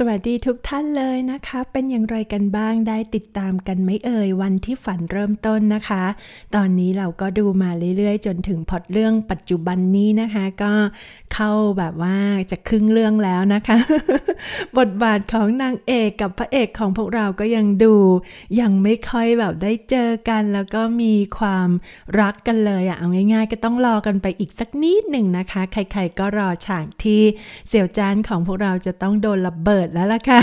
สวัสดีทุกท่านเลยนะคะ เป็นอย่างไรกันบ้าง ได้ติดตามกันไม่เอ่ยวันที่ฝันเริ่มต้นนะคะ ตอนนี้เราก็ดูมาเรื่อยๆ จนถึงพอดเรื่องปัจจุบันนี้นะคะ ก็เข้าแบบว่าจะครึ่งเรื่องแล้วนะคะ บทบาทของนางเอกกับพระเอกของพวกเราก็ยังดูยังไม่ค่อยแบบได้เจอกัน แล้วก็มีความรักกันเลยอะเอาง่าย ๆ ก็ต้องรอกันไปอีกสักนิดหนึ่งนะคะ ใคร ๆก็รอฉากที่เสี่ยวจานของพวกเราจะต้องโดนระเบิดดแล้วล่ะค่ะ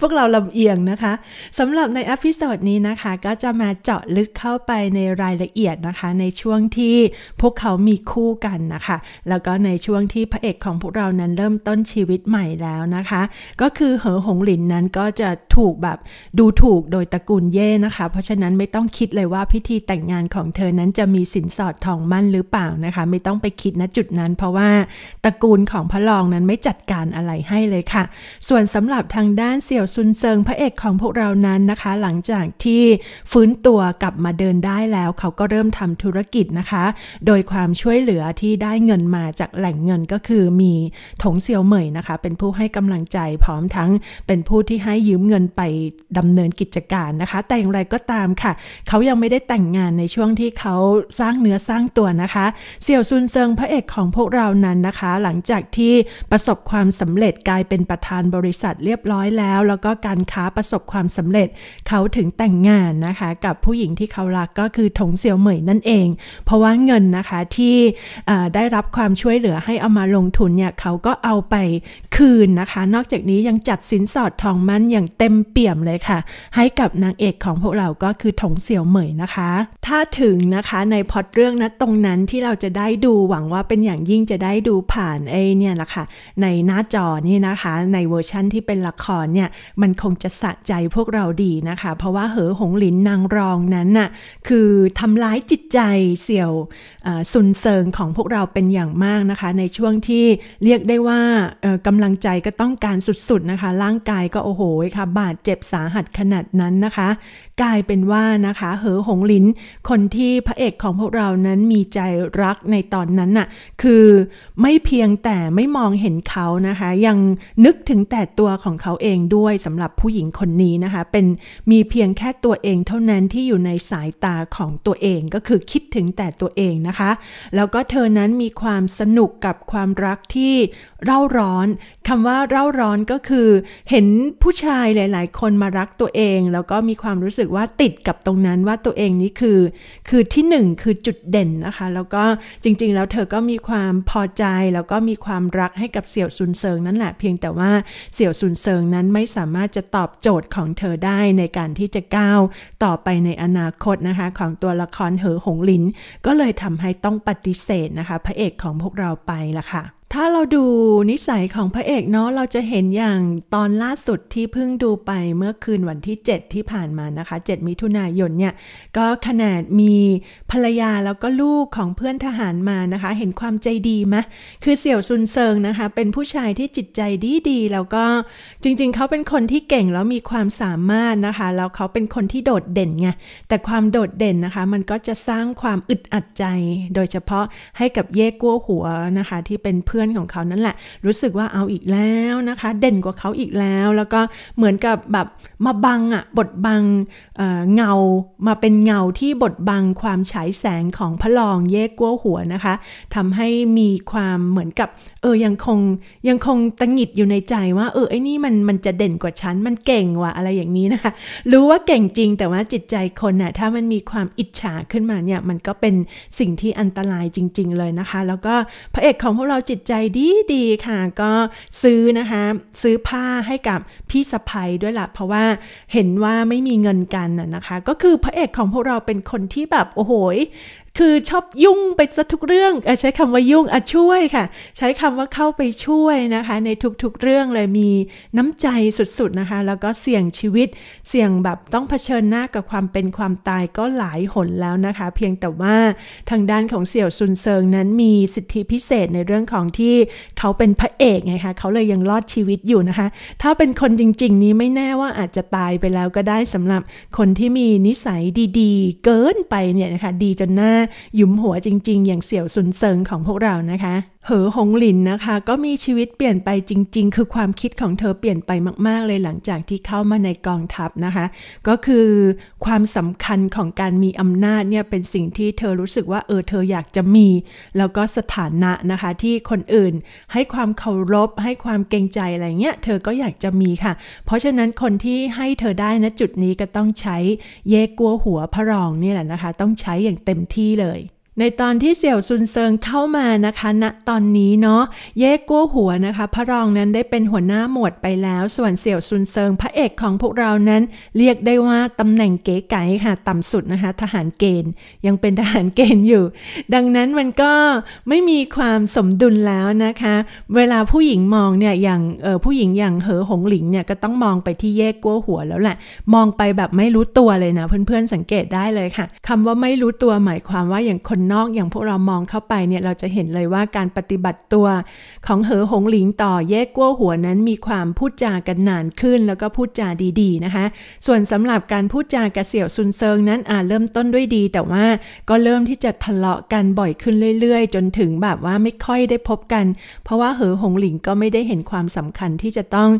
พวกเราลำเอียงนะคะ สำหรับในอพิโซดนี้นะคะ ก็จะมาเจาะลึกเข้าไปในรายละเอียดนะคะ ในช่วงที่พวกเขามีคู่กันนะคะ แล้วก็ในช่วงที่พระเอกของพวกเรานั้นเริ่มต้นชีวิตใหม่แล้วนะคะ ก็คือเหอหงหลินนั้นก็จะถูกแบบดูถูกโดยตระกูลเย่นะคะ เพราะฉะนั้นไม่ต้องคิดเลยว่าพิธีแต่งงานของเธอนั้นจะมีสินสอดทองมั่นหรือเปล่านะคะ ไม่ต้องไปคิดณจุดนั้น เพราะว่าตระกูลของพระรองนั้นไม่จัดการอะไรให้เลยค่ะส่วนสำหรับทางด้านเสี่ยวซุนเซิงพระเอกของพวกเรานั้นนะคะ หลังจากที่ฟื้นตัวกลับมาเดินได้แล้ว เขาก็เริ่มทำธุรกิจนะคะ โดยความช่วยเหลือที่ได้เงินมาจากแหล่งเงินก็คือ มีถงเสี่ยวเหมยนะคะ เป็นผู้ให้กำลังใจพร้อมทั้งเป็นผู้ที่ให้ยืมเงินไปดำเนินกิจการนะคะ แต่อย่างไรก็ตามค่ะ เขายังไม่ได้แต่งงานในช่วงที่เขาสร้างเนื้อสร้างตัวนะคะ เสี่ยวซุนเซิงพระเอกของพวกเรานั้นนะคะ หลังจากที่ประสบความสำเร็จกลายเป็นประธานบริษัทเรียบร้อยแล้ว แล้วก็การค้าประสบความสำเร็จเขาถึงแต่งงานนะคะ กับผู้หญิงที่เขารักก็คือถงเสี่ยวเหมยนั่นเอง เพราะว่าเงินนะคะที่ได้รับความช่วยเหลือให้เอามาลงทุนเนี่ยเขาก็เอาไปคืนนะคะ นอกจากนี้ยังจัดสินสอดทองมั่นอย่างเต็มเปี่ยมเลยค่ะ ให้กับนางเอกของพวกเราก็คือถงเสี่ยวเหมยนะคะ ถ้าถึงนะคะในพอดเรื่องนะตรงนั้นที่เราจะได้ดูหวังว่าเป็นอย่างยิ่งจะได้ดูผ่านไอเนี่ยแหละค่ะในหน้าจอนี่นะคะในเวอร์ชั่นที่เป็นละครเนี่ยมันคงจะสะใจพวกเราดีนะคะ เพราะว่าเหอหงหลินนางรองนั้นน่ะ คือทำร้ายจิตใจเสี่ยวซุนเซิงของพวกเราเป็นอย่างมากนะคะ ในช่วงที่เรียกได้ว่ากำลังใจก็ต้องการสุดๆนะคะร่างกายก็โอ้โหค่ะบาดเจ็บสาหัสขนาดนั้นนะคะ กลายเป็นว่านะคะเหอหงหลินคนที่พระเอกของพวกเรานั้นมีใจรักในตอนนั้นน่ะคือไม่เพียงแต่ไม่มองเห็นเขานะคะ ยังนึกกถึงแต่ตัวของเขาเองด้วยสำหรับผู้หญิงคนนี้นะคะ เป็นมีเพียงแค่ตัวเองเท่านั้นที่อยู่ในสายตาของตัวเองก็คือคิดถึงแต่ตัวเองนะคะ แล้วก็เธอนั้นมีความสนุกกับความรักที่เร่าร้อนคำว่าเร่าร้อนก็คือเห็นผู้ชายหลาย ๆ คนมารักตัวเอง แล้วก็มีความรู้สึกว่าติดกับตรงนั้นว่าตัวเองนี้คือคือที่หนึ่งคือจุดเด่นนะคะแล้วก็จริง ๆ แล้วเธอก็มีความพอใจแล้วก็มีความรักให้กับเสี่ยวซุนเซิงนั่นแหละเพียงแต่ว่า่าเสี่ยวซุนเซิงนั้นไม่สามารถจะตอบโจทย์ของเธอได้ในการที่จะก้าว ต่อไปในอนาคตนะคะของตัวละครเหอหงหลินก็เลยทำให้ต้องปฏิเสธนะคะพระเอกของพวกเราไปละค่ะถ้าเราดูนิสัยของพระเอกเนาะ เราจะเห็นอย่างตอนล่าสุดที่เพิ่งดูไปเมื่อคืนวันที่ 7 ที่ผ่านมานะคะ 7มิถุนายนเนี่ย ก็ขนาดมีภรรยาแล้วก็ลูกของเพื่อนทหารมานะคะ เห็นความใจดีมะคือเสี่ยวซุนเซิงนะคะ เป็นผู้ชายที่จิตใจดีดีแล้วก็จริงๆ เขาเป็นคนที่เก่งแล้วมีความสามารถนะคะ แล้วเขาเป็นคนที่โดดเด่นไง แต่ความโดดเด่นนะคะ มันก็จะสร้างความอึดอัดใจ โดยเฉพาะให้กับเย่กัวหัวนะคะ ที่เป็นเพื่อนอนของเขานั่นแหละรู้สึกว่าเอาอีกแล้วนะคะ เด่นกว่าเขาอีกแล้ว แล้วก็เหมือนกับแบบมาบังอะบดบังเเงามาเป็นเงาที่บดบังความฉายแสงของพระรองเยกกัวหัวนะคะทำให้มีความเหมือนกับ เออยังคงยังคงตังหิดอยู่ในใจว่าเออไอ้นี่มันมันจะเด่นกว่าฉันมันเก่งว่ะอะไรอย่างนี้นะคะรู้ว่าเก่งจริง แต่ว่าจิตใจคนน่ะถ้ามันมีความอิจฉาขึ้นมาเนี่ยมันก็เป็นสิ่งที่อันตรายจริง ๆ เลยนะคะ แล้วก็พระเอกของพวกเราจิตใจใจดีดีค่ะ ก็ซื้อนะคะซื้อผ้าให้กับพี่สะพ้ยด้วยละ่ะเพราะว่าเห็นว่าไม่มีเงินกันนะคะ ก็คือพระเอกของพวกเราเป็นคนที่แบบโอ้โหคือชอบยุ่งไปซะทุกเรื่องอใช้คำว่ายุ่งอช่วยค่ะ ใช้คำว่าเข้าไปช่วยนะคะ ในทุกๆเรื่องเลยมีน้ำใจสุดๆนะคะ แล้วก็เสี่ยงชีวิต เสี่ยงแบบต้องเผชิญหน้ากับความเป็นความตายก็หลายหนแล้วนะคะ เพียงแต่ว่าทางด้านของเสี่ยวซุนเซิงนั้นมีสิทธิพิเศษในเรื่องของที่เขาเป็นพระเอกไงคะ เขาเลยยังรอดชีวิตอยู่นะคะ ถ้าเป็นคนจริง ๆ นี้ไม่แน่ว่าอาจจะตายไปแล้วก็ได้สำหรับคนที่มีนิสัยดี ๆ เกินไปเนี่ยนะคะ ดีจนหน้าหยุมหัวจริงๆ อย่างเสี่ยวซุนเซิงของพวกเรานะคะเหอหงหลินนะคะ ก็มีชีวิตเปลี่ยนไปจริงๆ คือความคิดของเธอเปลี่ยนไปมากๆเลยหลังจากที่เข้ามาในกองทัพนะคะ ก็คือความสำคัญของการมีอำนาจเนี่ยเป็นสิ่งที่เธอรู้สึกว่าเออเธออยากจะมี แล้วก็สถานะนะคะที่คนอื่นให้ความเคารพให้ความเกรงใจอะไรเงี้ยเธอก็อยากจะมีค่ะ เพราะฉะนั้นคนที่ให้เธอได้นะจุดนี้ก็ต้องใช้เยกัวหัวพระรองนี่แหละนะคะ ต้องใช้อย่างเต็มที่เลยในตอนที่เสี่ยวซุนเซิงเข้ามานะคะณนะตอนนี้เนาะ เย่กู้หัวนะคะ พระรองนั้นได้เป็นหัวหน้าหมวดไปแล้ว ส่วนเสี่ยวซุนเซิง พระเอกของพวกเรานั้น เรียกได้ว่าตำแหน่งเก๋ไก๋ค่ะต่ำสุดนะคะทหารเกณฑ์ยังเป็นทหารเกณฑ์อยู่ ดังนั้นมันก็ไม่มีความสมดุลแล้วนะคะ เวลาผู้หญิงมองเนี่ยอย่างเออผู้หญิงอย่างเหอหงหลิงเนี่ยก็ต้องมองไปที่เย่กู้หัวแล้วแหละมองไปแบบไม่รู้ตัวเลยนะเพื่อนๆสังเกตได้เลยค่ะคำว่าไม่รู้ตัวหมายความว่าอย่างคนนอกอย่างพวกเรามองเข้าไปเนี่ยเราจะเห็นเลยว่าการปฏิบัติตัว ของเหอหงหลิงต่อแยกกั้วหัวนั้นมีความพูดจากันนานขึ้น แล้วก็พูดจาดีๆนะคะ ส่วนสำหรับการพูดจากระเสี่ยวซุนเซิงนั้นอาจเริ่มต้นด้วยดีแต่ว่าก็เริ่มที่จะทะเลาะกันบ่อยขึ้นเรื่อยๆ จนถึงแบบว่าไม่ค่อยได้พบกัน เพราะว่าเหอหงหลิงก็ไม่ได้เห็นความสำคัญที่จะต้อง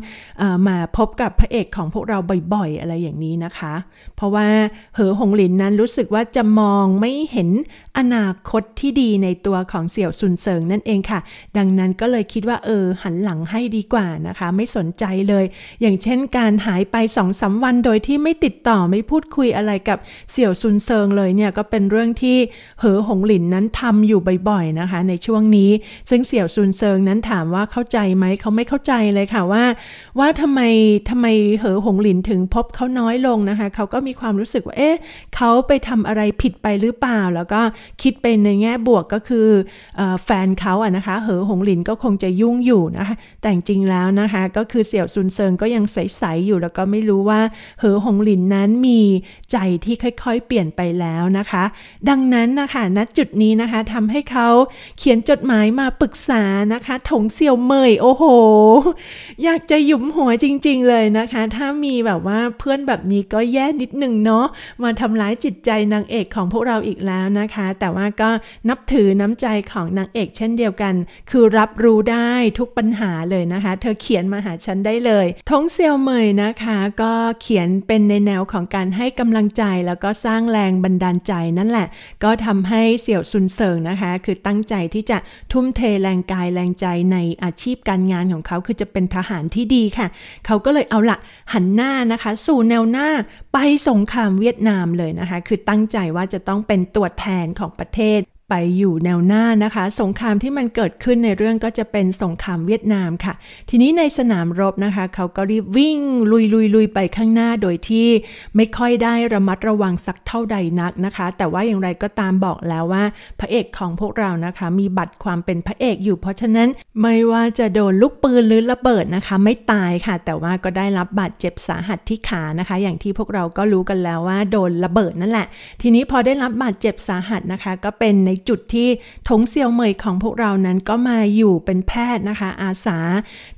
อมาพบกับพระเอกของพวกเราบ่อยๆอะไรอย่างนี้นะคะ เพราะว่าเหอหงหลินนั้นรู้สึกว่าจะมองไม่เห็นอนาคตที่ดีในตัวของเสี่ยวซุนเซิงนั่นเองค่ะ ดังนั้นก็เลยคิดว่าเออหันหลังให้ดีกว่านะคะไม่สนใจเลย อย่างเช่นการหายไปสองสาวันโดยที่ไม่ติดต่อไม่พูดคุยอะไรกับเสี่ยวซุนเซิงเลยเนี่ยก็เป็นเรื่องที่เหอหงหลินนั้นทำอยู่บ่อยๆนะคะ ในช่วงนี้ซึ่งเสี่ยวซุนเซิงนั้นถามว่าเข้าใจไหมเขาไม่เข้าใจเลยค่ะว่า ว่าทำไมทำไมเหอหงหลินถึงพบเขาน้อยลงนะคะเขาก็มีความรู้สึกว่าเอ๊ะเขาไปทำอะไรผิดไปหรือเปล่าแล้วก็คิดเป็นในแง่บวกก็คืออแฟนเขาอะนะคะเหอหงหลินก็คงจะยุ่งอยู่นะคะแต่จริงแล้วนะคะ ก็คือเสี่ยวซุนเซิงก็ยังใสๆอยู่แล้วก็ไม่รู้ว่าเหอหงหลินนั้นมีใจที่ค่อยๆ เปลี่ยนไปแล้วนะคะ ดังนั้นนะคะณจุดนี้นะคะทำให้เขาเขียนจดหมายมาปรึกษานะคะ ถงเสี่ยวเมยโอ้โห อยากจะหยุมหัวจริงๆเลยนะคะ ถ้ามีแบบว่าเพื่อนแบบนี้ก็แย่นิดหนึ่งเนาะมาทำร้ายจิตใจนางเอกของพวกเราอีกแล้วนะคะ แต่ว่าก็นับถือน้ำใจของนางเอก เช่นเดียวกัน คือรับรู้ได้ทุกปัญหาเลยนะคะ เธอเขียนมาหาฉันได้เลย ทงเซียวเหมยนะคะ ก็เขียนเป็นในแนวของการให้กำลังใจแล้วก็สร้างแรงบันดาลใจนั่นแหละ ก็ทำให้เสี่ยวซุนเซิงนะคะ คือตั้งใจที่จะทุ่มเทแรงกายแรงใจในอาชีพการงานของเขาคือจะเป็นทหารที่ดีค่ะ เขาก็เลยเอาละหันหน้านะคะ สู่แนวหน้าไปสงครามเวียดนามเลยนะคะ คือตั้งใจว่าจะต้องเป็นตัวแทนของปประเทศไปอยู่แนวหน้านะคะ สงครามที่มันเกิดขึ้นในเรื่องก็จะเป็น สงครามเวียดนามค่ะ ทีนี้ในสนามรบนะคะ เขาก็รีบวิ่งลุยลุยลุยไปข้างหน้าโดยที่ไม่ค่อยได้ระมัดระวังสักเท่าใดนักนะคะ แต่ว่าอย่างไรก็ตามบอกแล้วว่าพระเอกของพวกเรานะคะ มีบัตรความเป็นพระเอก อยู่เพราะฉะนั้นไม่ว่าจะโดนลูกปืนหรือระเบิดนะคะ ไม่ตายค่ะ แต่ว่าก็ได้รับบาดเจ็บสาหัสที่ขานะคะ อย่างที่พวกเราก็รู้กันแล้วว่า โดนระเบิด นั่นแหละทีนี้พอได้รับบาดเจ็บสาหัสนะคะ ก็เป็นในจุดที่ถงเซียวเหมยของพวกเรานั้นก็มาอยู่เป็นแพทย์นะคะ อาสา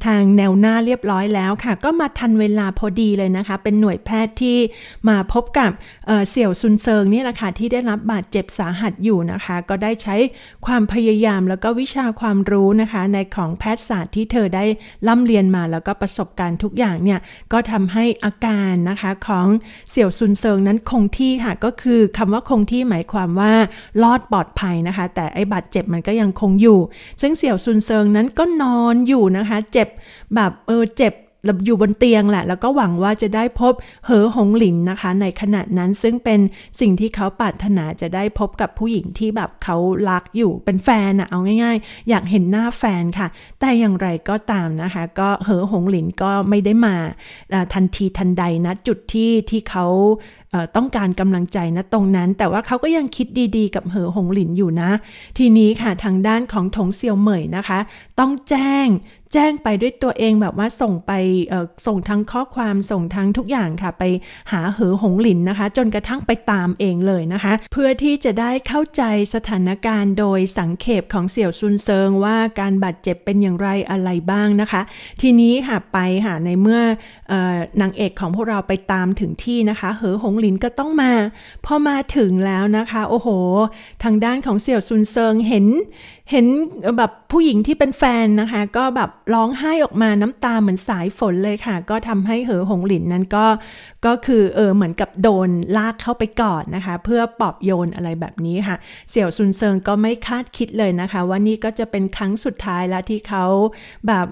ทางแนวหน้าเรียบร้อยแล้วค่ะ ก็มาทันเวลาพอดีเลยนะคะ เป็นหน่วยแพทย์ที่มาพบกับเเสี่ยวซุนเซิงนี่แหละค่ะที่ได้รับบาดเจ็บสาหัสอยู่นะคะ ก็ได้ใช้ความพยายามแล้วก็วิชาความรู้นะคะ ในของแพทยศาสตร์ที่เธอได้ล่ำเรียนมาแล้วก็ประสบการณ์ทุกอย่างเนี่ยก็ทำให้อาการนะคะของเสี่ยวซุนเซิงนั้นคงที่ค่ะก็คือคำว่าคงที่หมายความว่ารอดปลอดภัยภัยนะคะ แต่ไอ้บาดเจ็บมันก็ยังคงอยู่ ซึ่งเสี่ยวซุนเซิงนั้นก็นอนอยู่นะคะ เจ็บแบบเออเจ็บอยู่บนเตียงแหละ แล้วก็หวังว่าจะได้พบ เหอหงหลิน นะคะ ในขณะนั้นซึ่งเป็นสิ่งที่เขาปรารถนาจะได้พบกับผู้หญิงที่แบบเขารักอยู่เป็นแฟนนะเอาง่ายๆ อยากเห็นหน้าแฟนค่ะ แต่อย่างไรก็ตามนะคะก็เหอหงหลินก็ไม่ได้มาทันทีทันใดนะจุดที่ที่เขาต้องการกำลังใจนะตรงนั้น แต่ว่าเขาก็ยังคิดดีๆกับเหอหงหลินอยู่นะ ทีนี้ค่ะทางด้านของถงเซียวเหมยนะคะ ต้องแจ้งแจ้งไปด้วยตัวเองแบบว่าส่งไปส่งทั้งข้อความส่งทั้งทุกอย่างค่ะไปหาเหอหงหลินนะคะ จนกระทั่งไปตามเองเลยนะคะ เพื่อที่จะได้เข้าใจสถานการณ์ โดยสังเขปของเสี่ยวซุนเซิงว่าการบาดเจ็บเป็นอย่างไรอะไรบ้างนะคะ ทีนี้ค่ะไปค่ะในเมื่ออนางเอกของพวกเราไปตามถึงที่นะคะเหอหงหลินก็ต้องมาพอมาถึงแล้วนะคะโอ้โห ทางด้านของเสี่ยวซุนเซิงเห็นเห็นแบบผู้หญิงที่เป็นแฟนนะคะ ก็แบบร้องไห้ออกมาน้ำตาเหมือนสายฝนเลยค่ะ ก็ทำให้เหอหงหลินนั้นก็ก็คือเออเหมือนกับโดนลากเข้าไปกอดนะคะ เพื่อปอบโยนอะไรแบบนี้ค่ะเสี่ยวซุนเซิงก็ไม่คาดคิดเลยนะคะ ว่านี่ก็จะเป็นครั้งสุดท้ายแล้วที่เขาแบบ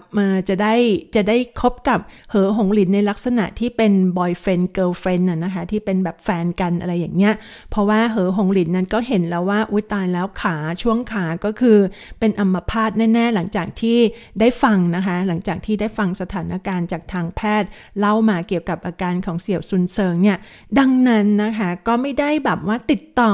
จะได้ จะได้คบกับเหอหงหลิน ในลักษณะที่เป็นบอยเฟนเกิร์ลเฟนน่ะนะคะที่เป็นแบบแฟนกันอะไรอย่างเงี้ยเพราะว่าเหอหงหลินนั้นก็เห็นแล้วว่าอุ้ยตายแล้วขาช่วงขาก็คือเป็นอัมพาตแน่ ๆ หลังจากที่ได้ฟังนะคะ หลังจากที่ได้ฟังสถานการณ์จากทางแพทย์ เล่ามาเกี่ยวกับอาการของเสี่ยวซุนเซิงเนี่ย ดังนั้นนะคะก็ไม่ได้แบบว่าติดต่อ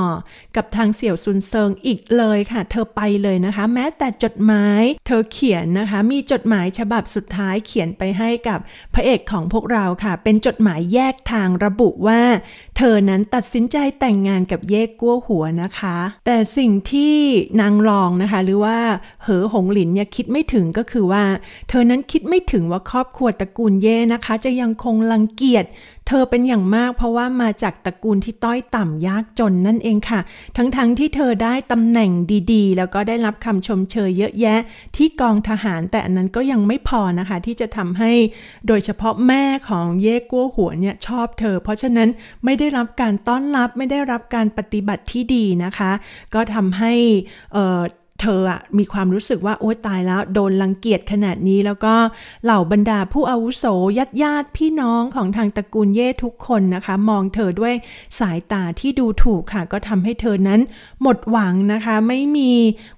กับทางเสี่ยวซุนเซิงอีกเลยค่ะ เธอไปเลยนะคะ แม้แต่จดหมายเธอเขียนนะคะ มีจดหมายฉบับสุดท้ายเขียนไปให้กับพระเอกของพวกเราค่ะ เป็นจดหมายแยกทางระบุว่า เธอนั้นตัดสินใจแต่งงานกับเย่กัวหัวนะคะ แต่สิ่งที่นางรองนะคะหรือว่าเหออหงหลินเนี่ยคิดไม่ถึงก็คือว่า เธอนั้นคิดไม่ถึงว่าครอบครัวตระกูลเย่นะคะ จะยังคงรังเกียจเธอเป็นอย่างมาก เพราะว่ามาจากตระกูลที่ต้อยต่ำยากจนนั่นเองค่ะ ทั้งๆทที่เธอได้ตำแหน่งดีๆ แล้วก็ได้รับคำชมเชยเยอะแยะที่กองทหารแต่อันนั้นก็ยังไม่พอนะคะ ที่จะทำให้โดยเฉพาะแม่ของเย่กัวหัวเนี่ยชอบเธอ เพราะฉะนั้นไม่ได้รับการต้อนรับไม่ได้รับการปฏิบัติที่ดีนะคะ ก็ทำให้เธออะมีความรู้สึกว่าโอ๊ยตายแล้วโดนลังเกียจขนาดนี้แล้วก็เหล่าบรรดาผู้อาวุโสญาติญาติพี่น้องของทางตระกูลเย่ทุกคนนะคะ มองเธอด้วยสายตาที่ดูถูกค่ะก็ทำให้เธอนั้นหมดหวังนะคะ ไม่มี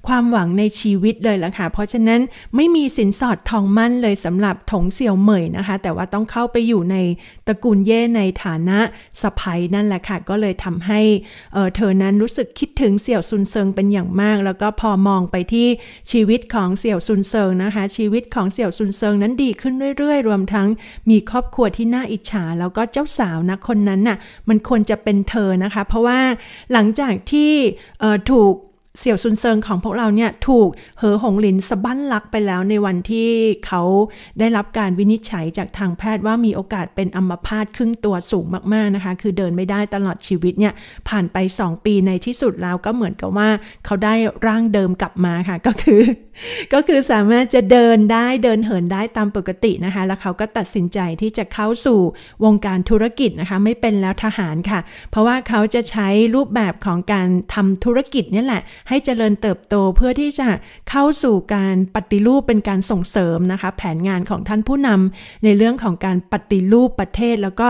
ความหวังในชีวิตเลยละค่ะเพราะฉะนั้นไม่มีสินสอดทองมั่นเลยสำหรับถงเสี่ยวเหมยนะคะ แต่ว่าต้องเข้าไปอยู่ในตระกูลเย่ในฐานะสะพายนั่นแหละค่ะก็เลยทำให้เเธอนั้นรู้สึกคิดถึงเสี่ยวซุนเซิงเป็นอย่างมาก แล้วก็พอมองไปที่ชีวิตของเสี่ยวซุนเซิงนะคะ ชีวิตของเสี่ยวซุนเซิงนั้นดีขึ้นเรื่อยๆ รวมทั้งมีครอบครัวที่น่าอิจฉาแล้วก็เจ้าสาวนะคนนั้นน่ะมันควรจะเป็นเธอนะคะ เพราะว่าหลังจากที่ถูกเสี่ยวซุนเซิงของพวกเราเนี่ยถูกเหอหงหลินสะบั้นลักไปแล้วในวันที่เขาได้รับการวินิจฉัยจากทางแพทย์ว่ามีโอกาสเป็นอัมพาตครึ่งตัวสูงมากๆนะคะ คือเดินไม่ได้ตลอดชีวิตเนี่ยผ่านไป 2 ปีในที่สุดแล้วก็เหมือนกับว่าเขาได้ร่างเดิมกลับมาค่ะก็คือก็คือสามารถจะเดินได้เดินเหินได้ตามปกตินะคะ แล้วเขาก็ตัดสินใจที่จะเข้าสู่วงการธุรกิจนะคะ ไม่เป็นแล้วทหารค่ะ เพราะว่าเขาจะใช้รูปแบบของการทำธุรกิจนี่แหละให้เจริญเติบโตเพื่อที่จะเข้าสู่การปฏิรูปเป็นการส่งเสริมนะคะแผนงานของท่านผู้นำ ในเรื่องของการปฏิรูปประเทศ แล้วก็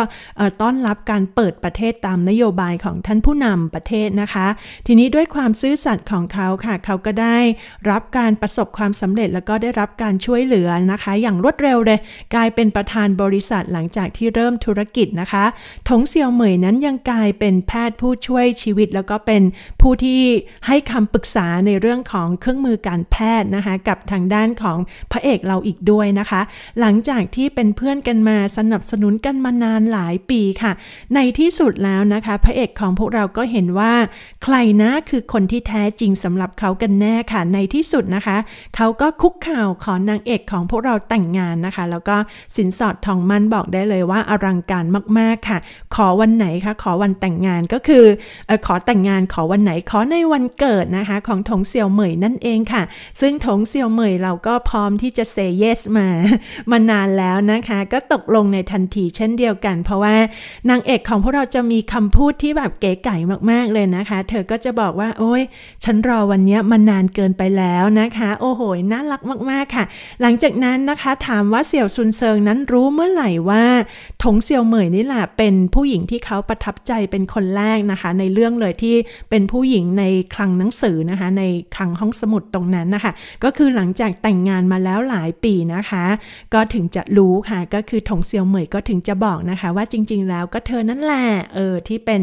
ต้อนรับการเปิดประเทศตามนโยบายของท่านผู้นำประเทศนะคะ ทีนี้ด้วยความซื่อสัตย์ของเขาค่ะ เขาก็ได้รับการประสบความสำเร็จแล้วก็ได้รับการช่วยเหลือนะคะ อย่างรวดเร็วเลย กลายเป็นประธานบริษัท หลังจากที่เริ่มธุรกิจนะคะ ถงเซียวเหมยนั้นยังกลายเป็นแพทย์ผู้ช่วยชีวิตแล้วก็เป็นผู้ที่ให้คำปรึกษาในเรื่องของเครื่องมือการแพทย์นะคะกับทางด้านของพระเอกเราอีกด้วยนะคะ หลังจากที่เป็นเพื่อนกันมาสนับสนุนกันมานานหลายปีค่ะ ในที่สุดแล้วนะคะ พระเอกของพวกเราก็เห็นว่า ใครนะคือคนที่แท้จริงสำหรับเขากันแน่ค่ะในที่สุดนะคะเขาก็คุกข่าวขอนางเอกของพวกเราแต่งงานนะคะ แล้วก็สินสอดทองมั่นบอกได้เลยว่าอลังการมากๆค่ะ ขอวันไหนคะ ขอวันแต่งงานก็คืออขอแต่งงานขอวันไหนขอในวันเกิดนะคะของทงเสี่ยวเหมยนั่นเองค่ะ ซึ่งทงเสี่ยวเหมยเราก็พร้อมที่จะเซเยสมา มานานแล้วนะคะ ก็ตกลงในทันทีเช่นเดียวกัน เพราะว่านางเอกของพวกเราจะมีคำพูดที่แบบเก๋ไก๋มากๆเลยนะคะ เธอก็จะบอกว่า โอ้ยฉันรอวันนี้มานานเกินไปแล้วนะคะโอ้โห น่ารักมาก ๆค่ะ หลังจากนั้นนะคะถามว่าเสี่ยวซุนเซิงนั้นรู้เมื่อไหร่ว่า ถงเซียวเหมยนี่แหละเป็นผู้หญิงที่เขาประทับใจเป็นคนแรกนะคะ ในเรื่องเลยที่เป็นผู้หญิงในคลังหนังสือนะคะในคลังห้องสมุดตรงนั้นนะคะก็คือหลังจากแต่งงานมาแล้วหลายปีนะคะ ก็ถึงจะรู้ค่ะ ก็คือถงเซียวเหมยก็ถึงจะบอกนะคะว่าจริงๆ แล้วก็เธอนั่นแหละเออที่เป็น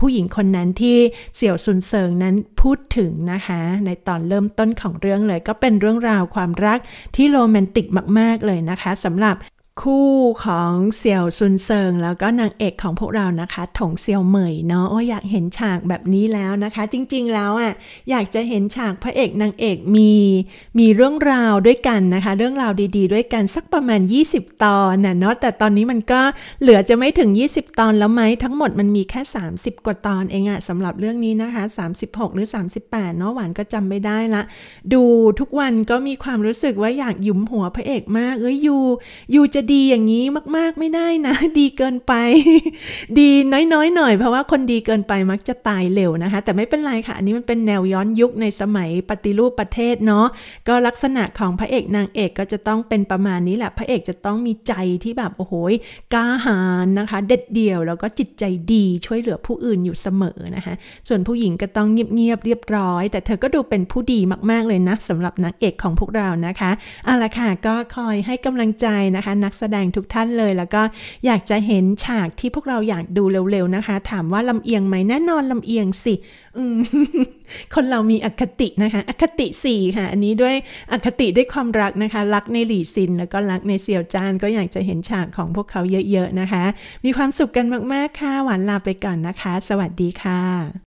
ผู้หญิงคนนั้นที่เสี่ยวซุนเซิงนั้นพูดถึงนะคะในตอนเริ่มต้นของเรื่องเลยก็เป็นเรื่องราวความรักที่โรแมนติกมาก ๆ เลยนะคะสำหรับคู่ของเสี่ยวซุนเซิง แล้วก็นางเอกของพวกเรานะคะ ถงเซียวเหมยเนาะโอ้อยากเห็นฉากแบบนี้แล้วนะคะ จริงๆแล้วอะ่ะอยากจะเห็นฉากพระเอกนางเอกมีมีเรื่องราวด้วยกันนะคะ เรื่องราวดีๆ ด้วยกันสักประมาณ 20 ตอนน่ะเนาะแต่ตอนนี้มันก็เหลือจะไม่ถึง 20 ตอนแล้วไหมทั้งหมดมันมีแค่ 30กว่าตอนเองอะ่ะสำหรับเรื่องนี้นะคะ 36 หรือ 38เนาะหวานก็จำไม่ได้ละดูทุกวันก็มีความรู้สึกว่าอยากยุมหัวพระเอกมากเอ้ยยูยูจะดีอย่างนี้มากๆไม่ได้นะ ดีเกินไป ดีน้อยๆ หน่อยเพราะว่าคนดีเกินไปมักจะตายเร็วนะคะ แต่ไม่เป็นไรค่ะอันนี้มันเป็นแนวย้อนยุคในสมัยปฏิรูปประเทศเนาะก็ลักษณะของพระเอกนางเอกก็จะต้องเป็นประมาณนี้แหละพระเอกจะต้องมีใจที่แบบโอ้โหกล้าหาญนะคะ เด็ดเดี่ยวแล้วก็จิตใจดีช่วยเหลือผู้อื่นอยู่เสมอนะคะ ส่วนผู้หญิงก็ต้องเงียบๆเรียบร้อย แต่เธอก็ดูเป็นผู้ดีมากๆเลยนะสำหรับนางเอกของพวกเรานะคะเอาละค่ะก็คอยให้กำลังใจนะคะนักแสดงทุกท่านเลยแล้วก็อยากจะเห็นฉากที่พวกเราอยากดูเร็วๆนะคะ ถามว่าลำเอียงไหมแน่นอนลำเอียงสิคนเรามีอคตินะคะ อคติสี่ค่ะ อันนี้ด้วยอคติด้วยความรักนะคะรักในหลี่ซิน แล้วก็รักในเสี่ยวจานก็อยากจะเห็นฉากของพวกเขาเยอะๆนะคะ มีความสุขกันมากๆ ค่ะหวานลาไปก่อนนะคะ สวัสดีค่ะ